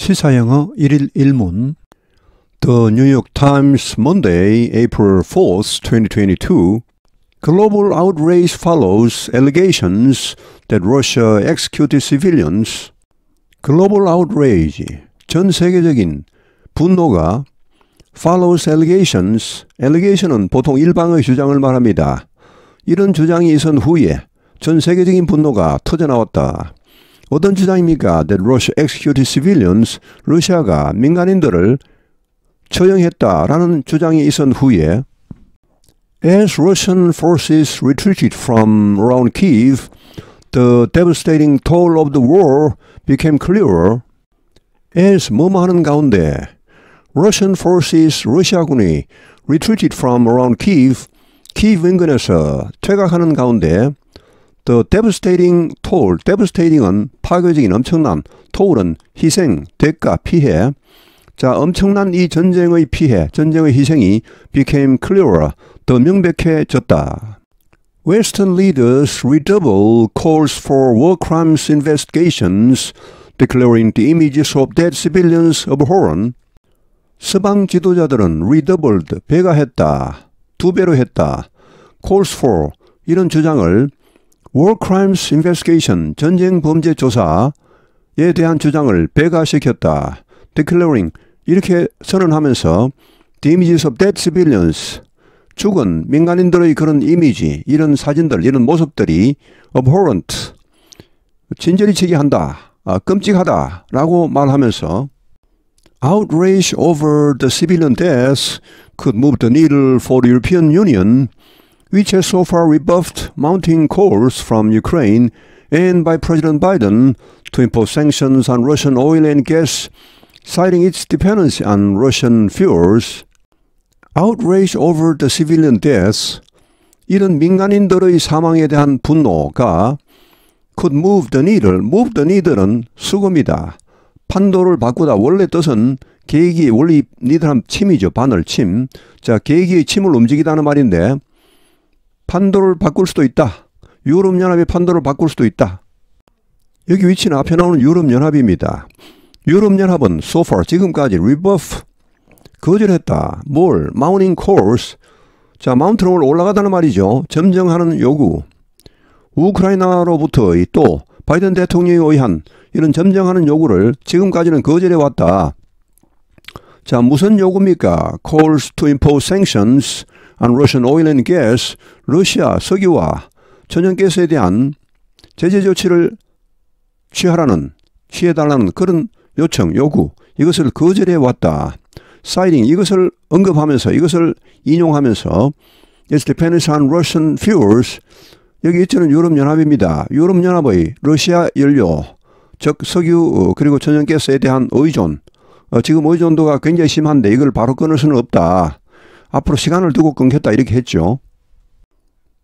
시사영어 1일 1문 The New York Times Monday, April 4, 2022 Global outrage follows allegations that Russia executed civilians. Global outrage, 전 세계적인 분노가 follows allegations, allegation은 보통 일방의 주장을 말합니다. 이런 주장이 있은 후에 전 세계적인 분노가 터져나왔다. 어떤 주장입니까? That Russia executed civilians. 러시아가 민간인들을 처형했다라는 주장이 있은 후에 As Russian forces retreated from around Kiev, the devastating toll of the war became clearer. As 머무하는 가운데 Russian forces, 러시아군이 retreated from around Kiev, Kiev 인근에서 퇴각하는 가운데 또 devastating toll, devastating은 파괴적인 엄청난, toll은 희생, 대가, 피해. 자, 엄청난 이 전쟁의 피해, 전쟁의 희생이 became clearer, 더 명백해졌다. Western leaders redouble calls for war crimes investigations, declaring the images of dead civilians abhorrent. 서방 지도자들은 redoubled, 배가했다, 두 배로 했다, calls for 이런 주장을 War Crimes Investigation 전쟁 범죄 조사에 대한 주장을 배가시켰다. Declaring 이렇게 선언하면서 The images of dead civilians 죽은 민간인들의 그런 이미지, 이런 사진들, 이런 모습들이 abhorrent 친절히치게 한다, 아, 끔찍하다라고 말하면서 outrage over the civilian deaths could move the needle for the European Union which has so far rebuffed mounting calls from Ukraine and by President Biden to impose sanctions on Russian oil and gas, citing its dependency on Russian fuels. Outrage over the civilian deaths, 이런 민간인들의 사망에 대한 분노가 could move the needle, move the needle은 수금이다. 판도를 바꾸다 원래 뜻은 계기의 원래 니들한 침이죠. 바늘 침. 자, 계기의 침을 움직이다는 말인데 판도를 바꿀 수도 있다. 유럽연합이 판도를 바꿀 수도 있다. 여기 위치는 앞에 나오는 유럽연합입니다. 유럽연합은 so far 지금까지 리버 b 거절했다. 뭘? 마우닝 n t i 자 마운트롱을 올라가다는 말이죠. 점정하는 요구 우크라이나로부터 또 바이든 대통령에 의한 이런 점정하는 요구를 지금까지는 거절해왔다. 자, 무슨 요구입니까? calls to impose sanctions on Russian oil and gas, 러시아 석유와 천연가스에 대한 제재 조치를 취하라는, 취해달라는 그런 요청, 요구, 이것을 거절해 왔다. citing, 이것을 언급하면서, 이것을 인용하면서, is d e p e n d e n c on Russian fuels, 여기 있지는 유럽연합입니다. 유럽연합의 러시아 연료, 즉 석유 어, 그리고 천연가스에 대한 의존, 어, 지금 굉장히 심한데 이걸 바로 끊을 수는 없다. 앞으로 시간을 두고 끊겠다 이렇게 했죠.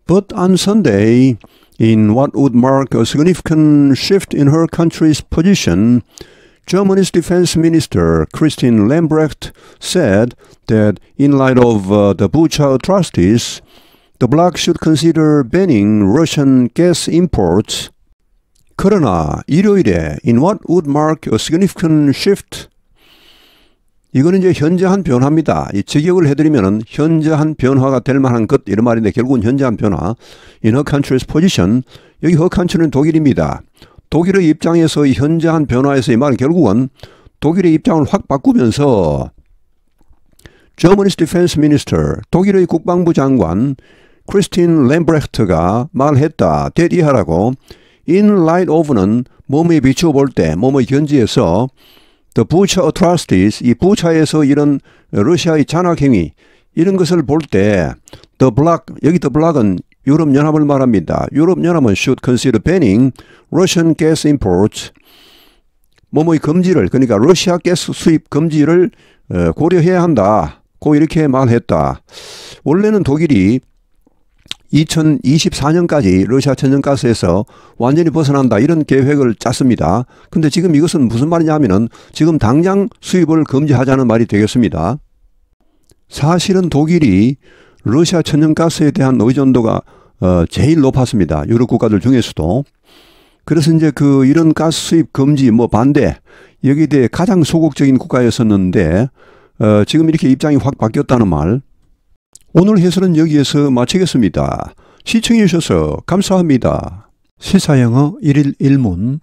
But on Sunday, in what would mark a significant shift in her country's position, Germany's defense minister Christine Lambrecht said that in light of uh, the Bucha atrocities, the bloc should consider banning Russian gas imports. 그러나 일요일에 in what would mark a significant shift 이거는 이제 현저한 변화입니다. 이 직역을 해드리면은 현저한 변화가 될 만한 것 이런 말인데 결국은 현저한 변화. In her country's position 여기 her country는 독일입니다. 독일의 입장에서 이 현저한 변화에서 이 말은 결국은 독일의 입장을 확 바꾸면서 Germany's Defense Minister 독일의 국방부 장관 크리스틴 램브렉트가 말했다. 대리하라고 In light of는 몸에 비춰볼 때 몸의 견지에서 The Bucha 또 부차 어트라스티 s 이 부차에서 이런 러시아의 잔악행위 이런 것을 볼때더 블락 여기 더 블락은 유럽 연합을 말합니다. 유럽 연합은 should consider banning Russian gas imports 뭐뭐의 금지를 그러니까 러시아 가스 수입 금지를 어, 고려해야 한다. 고 이렇게 말했다. 원래는 독일이 2024년까지 러시아 천연가스에서 완전히 벗어난다 이런 계획을 짰습니다. 근데 지금 이것은 무슨 말이냐면은 하 지금 당장 수입을 금지하자는 말이 되겠습니다. 사실은 독일이 러시아 천연가스에 대한 의존도가 어, 제일 높았습니다. 유럽 국가들 중에서도. 그래서 이제 그 이런 가스 수입 금지 뭐 반대 여기에 대해 가장 소극적인 국가였었는데 어, 지금 이렇게 입장이 확 바뀌었다는 말 오늘 해설은 여기에서 마치겠습니다. 시청해주셔서 감사합니다. 시사영어 1일 1문